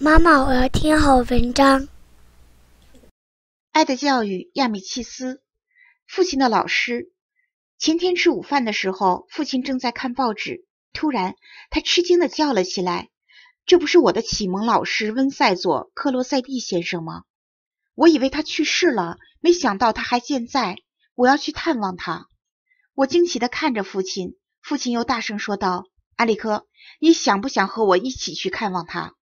妈妈，我要听好文章。《爱的教育》亚米契斯，《父亲的老师》。前天吃午饭的时候，父亲正在看报纸，突然他吃惊的叫了起来：“这不是我的启蒙老师温塞佐·克罗塞蒂先生吗？”我以为他去世了，没想到他还健在。我要去探望他。我惊奇的看着父亲，父亲又大声说道：“阿里克，你想不想和我一起去看望他？”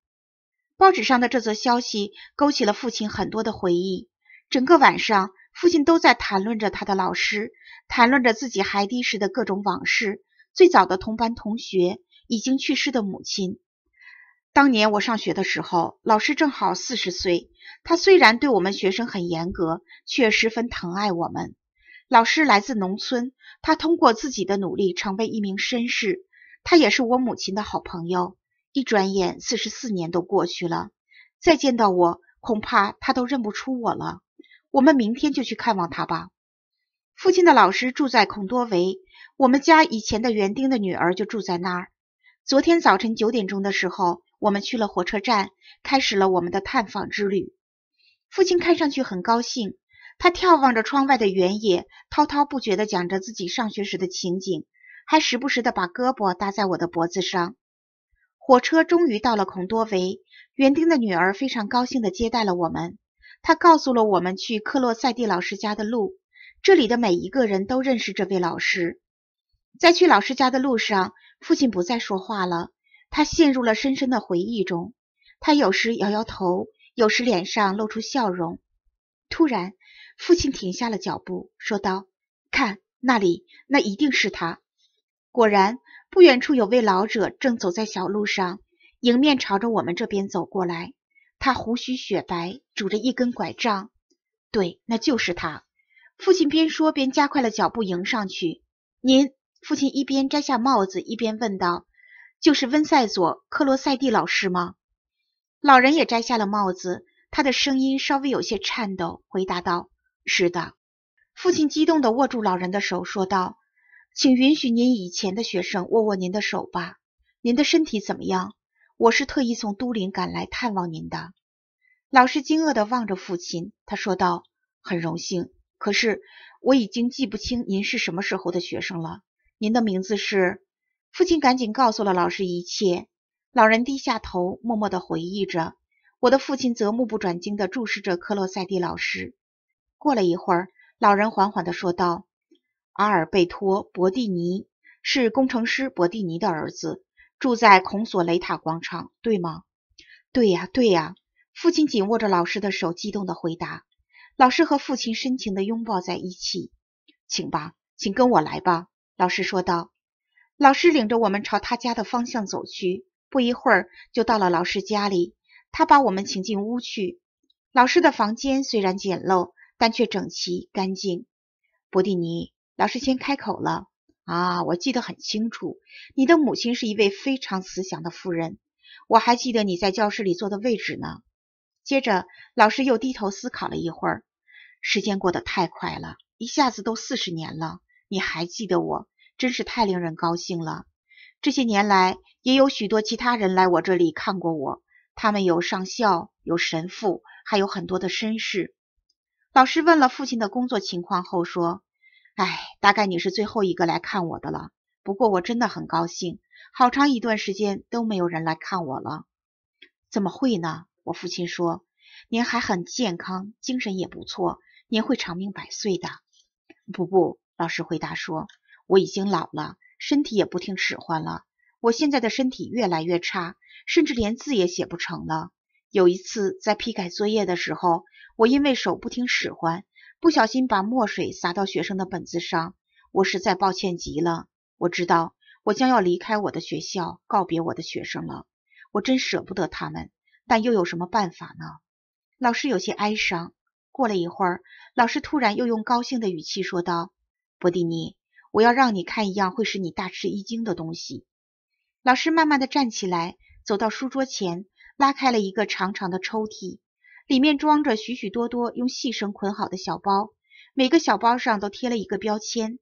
报纸上的这则消息勾起了父亲很多的回忆。整个晚上，父亲都在谈论着他的老师，谈论着自己孩提时的各种往事，最早的同班同学，已经去世的母亲。当年我上学的时候，老师正好四十岁。他虽然对我们学生很严格，却十分疼爱我们。老师来自农村，他通过自己的努力成为一名绅士。他也是我母亲的好朋友。一转眼，四十四年都过去了。再见到我，恐怕他都认不出我了。我们明天就去看望他吧。父亲的老师住在孔多维，我们家以前的园丁的女儿就住在那儿。昨天早晨九点钟的时候，我们去了火车站，开始了我们的探访之旅。父亲看上去很高兴，他眺望着窗外的原野，滔滔不绝地讲着自己上学时的情景，还时不时的把胳膊搭在我的脖子上。火车终于到了孔多维，园丁的女儿非常高兴地接待了我们。她告诉了我们去克洛塞蒂老师家的路。这里的每一个人都认识这位老师。在去老师家的路上，父亲不再说话了，他陷入了深深的回忆中。他有时摇摇头，有时脸上露出笑容。突然，父亲停下了脚步，说道：“看那里，那一定是他。”果然。不远处有位老者正走在小路上，迎面朝着我们这边走过来。他胡须雪白，拄着一根拐杖。对，那就是他。父亲边说边加快了脚步迎上去。您，父亲一边摘下帽子一边问道：“就是温塞佐·克罗塞蒂老师吗？”老人也摘下了帽子，他的声音稍微有些颤抖，回答道：“是的。”父亲激动地握住老人的手，说道。请允许您以前的学生握握您的手吧。您的身体怎么样？我是特意从都灵赶来探望您的。老师惊愕地望着父亲，他说道：“很荣幸，可是我已经记不清您是什么时候的学生了。您的名字是……”父亲赶紧告诉了老师一切。老人低下头，默默地回忆着。我的父亲则目不转睛地注视着科洛塞蒂老师。过了一会儿，老人缓缓地说道。阿尔贝托·博蒂尼是工程师博蒂尼的儿子，住在孔索雷塔广场，对吗？对呀，对呀。父亲紧握着老师的手，激动地回答。老师和父亲深情地拥抱在一起。请吧，请跟我来吧，老师说道。老师领着我们朝他家的方向走去，不一会儿就到了老师家里。他把我们请进屋去。老师的房间虽然简陋，但却整齐干净。博蒂尼。老师先开口了啊，我记得很清楚，你的母亲是一位非常慈祥的妇人，我还记得你在教室里坐的位置呢。接着，老师又低头思考了一会儿。时间过得太快了，一下子都四十年了，你还记得我，真是太令人高兴了。这些年来，也有许多其他人来我这里看过我，他们有上校，有神父，还有很多的绅士。老师问了父亲的工作情况后说。哎，大概你是最后一个来看我的了。不过我真的很高兴，好长一段时间都没有人来看我了。怎么会呢？我父亲说，您还很健康，精神也不错，您会长命百岁的。不不，老师回答说，我已经老了，身体也不听使唤了。我现在的身体越来越差，甚至连字也写不成了。有一次在批改作业的时候，我因为手不听使唤。不小心把墨水洒到学生的本子上，我实在抱歉极了。我知道我将要离开我的学校，告别我的学生了，我真舍不得他们，但又有什么办法呢？老师有些哀伤。过了一会儿，老师突然又用高兴的语气说道：“波蒂尼，我要让你看一样会使你大吃一惊的东西。”老师慢慢的站起来，走到书桌前，拉开了一个长长的抽屉。里面装着许许多多用细绳捆好的小包，每个小包上都贴了一个标签。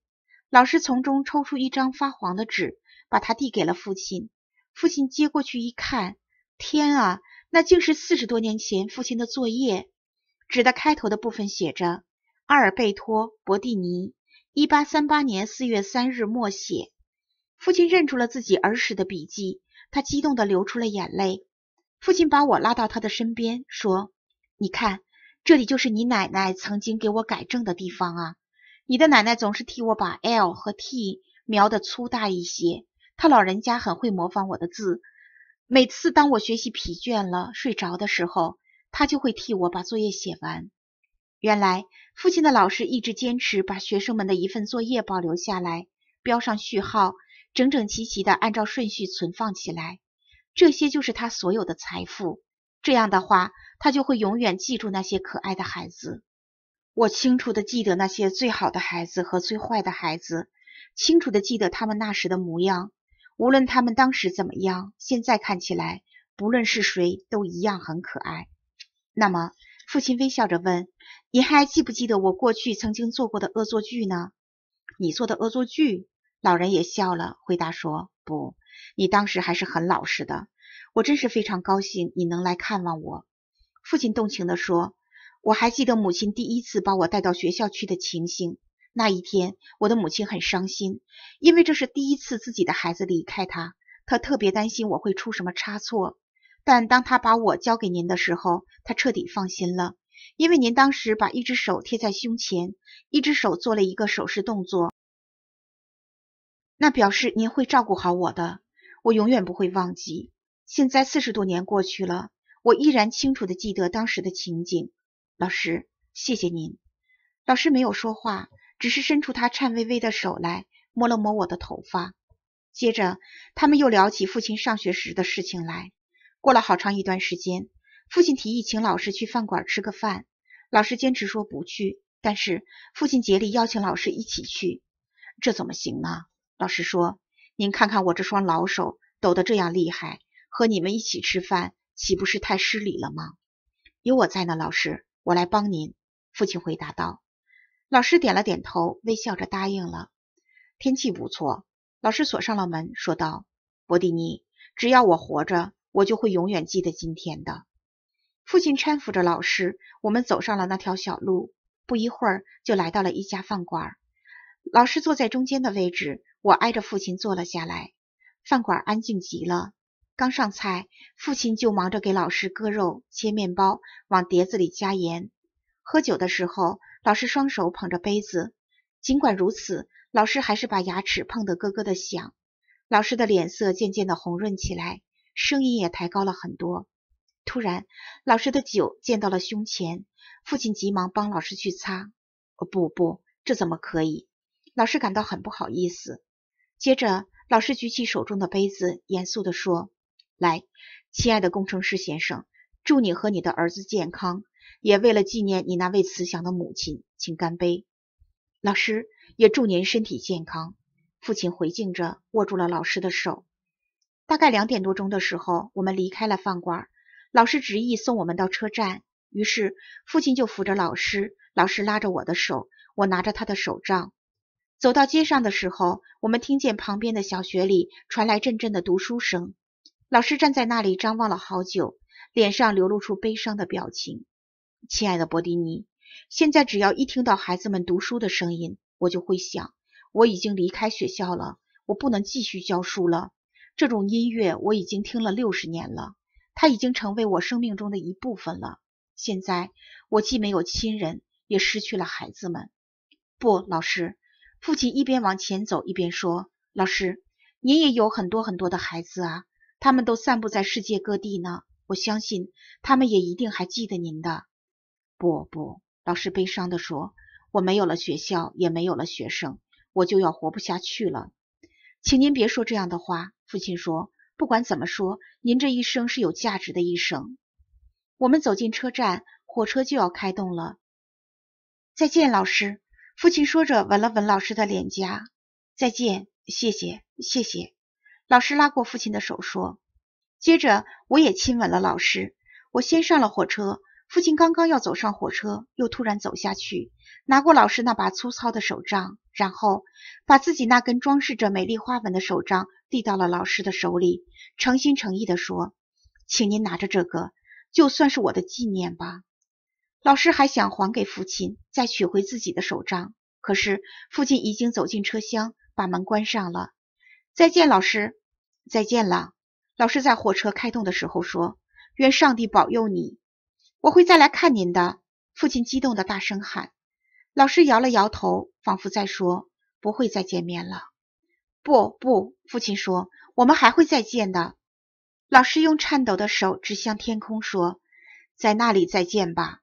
老师从中抽出一张发黄的纸，把它递给了父亲。父亲接过去一看，天啊，那竟是四十多年前父亲的作业。纸的开头的部分写着：“阿尔贝托·博蒂尼，一八三八年四月三日默写。”父亲认出了自己儿时的笔记，他激动地流出了眼泪。父亲把我拉到他的身边，说。你看，这里就是你奶奶曾经给我改正的地方啊。你的奶奶总是替我把 L 和 T 描得粗大一些。他老人家很会模仿我的字。每次当我学习疲倦了、睡着的时候，他就会替我把作业写完。原来，父亲的老师一直坚持把学生们的一份作业保留下来，标上序号，整整齐齐地按照顺序存放起来。这些就是他所有的财富。这样的话，他就会永远记住那些可爱的孩子。我清楚的记得那些最好的孩子和最坏的孩子，清楚的记得他们那时的模样。无论他们当时怎么样，现在看起来，不论是谁都一样很可爱。那么，父亲微笑着问：“你还记不记得我过去曾经做过的恶作剧呢？”“你做的恶作剧？”老人也笑了，回答说：“不，你当时还是很老实的。”我真是非常高兴你能来看望我，父亲动情地说：“我还记得母亲第一次把我带到学校去的情形。那一天，我的母亲很伤心，因为这是第一次自己的孩子离开她。她特别担心我会出什么差错。但当她把我交给您的时候，她彻底放心了，因为您当时把一只手贴在胸前，一只手做了一个手势动作，那表示您会照顾好我的。我永远不会忘记。”现在四十多年过去了，我依然清楚的记得当时的情景。老师，谢谢您。老师没有说话，只是伸出他颤巍巍的手来，摸了摸我的头发。接着，他们又聊起父亲上学时的事情来。过了好长一段时间，父亲提议请老师去饭馆吃个饭。老师坚持说不去，但是父亲竭力邀请老师一起去。这怎么行呢？老师说：“您看看我这双老手，抖得这样厉害。”和你们一起吃饭，岂不是太失礼了吗？有我在呢，老师，我来帮您。”父亲回答道。老师点了点头，微笑着答应了。天气不错，老师锁上了门，说道：“博蒂尼，只要我活着，我就会永远记得今天的。”父亲搀扶着老师，我们走上了那条小路。不一会儿，就来到了一家饭馆。老师坐在中间的位置，我挨着父亲坐了下来。饭馆安静极了。刚上菜，父亲就忙着给老师割肉、切面包，往碟子里加盐。喝酒的时候，老师双手捧着杯子，尽管如此，老师还是把牙齿碰得咯咯的响。老师的脸色渐渐的红润起来，声音也抬高了很多。突然，老师的酒溅到了胸前，父亲急忙帮老师去擦。哦，不不，这怎么可以？老师感到很不好意思。接着，老师举起手中的杯子，严肃地说。来，亲爱的工程师先生，祝你和你的儿子健康，也为了纪念你那位慈祥的母亲，请干杯。老师也祝您身体健康。父亲回敬着，握住了老师的手。大概两点多钟的时候，我们离开了饭馆。老师执意送我们到车站，于是父亲就扶着老师，老师拉着我的手，我拿着他的手杖。走到街上的时候，我们听见旁边的小学里传来阵阵的读书声。老师站在那里张望了好久，脸上流露出悲伤的表情。亲爱的博迪尼，现在只要一听到孩子们读书的声音，我就会想，我已经离开学校了，我不能继续教书了。这种音乐我已经听了六十年了，它已经成为我生命中的一部分了。现在我既没有亲人，也失去了孩子们。不，老师，父亲一边往前走一边说：“老师，您也有很多很多的孩子啊。”他们都散布在世界各地呢，我相信他们也一定还记得您的。不不，老师悲伤地说：“我没有了学校，也没有了学生，我就要活不下去了。”请您别说这样的话。父亲说：“不管怎么说，您这一生是有价值的一生。”我们走进车站，火车就要开动了。再见，老师。父亲说着，吻了吻老师的脸颊。再见，谢谢，谢谢。老师拉过父亲的手说，接着我也亲吻了老师。我先上了火车，父亲刚刚要走上火车，又突然走下去，拿过老师那把粗糙的手杖，然后把自己那根装饰着美丽花纹的手杖递到了老师的手里，诚心诚意地说：“请您拿着这个，就算是我的纪念吧。”老师还想还给父亲，再取回自己的手杖，可是父亲已经走进车厢，把门关上了。再见，老师，再见了。老师在火车开动的时候说：“愿上帝保佑你。”我会再来看您的。父亲激动的大声喊。老师摇了摇头，仿佛在说：“不会再见面了。”不不，父亲说：“我们还会再见的。”老师用颤抖的手指向天空说：“在那里再见吧。”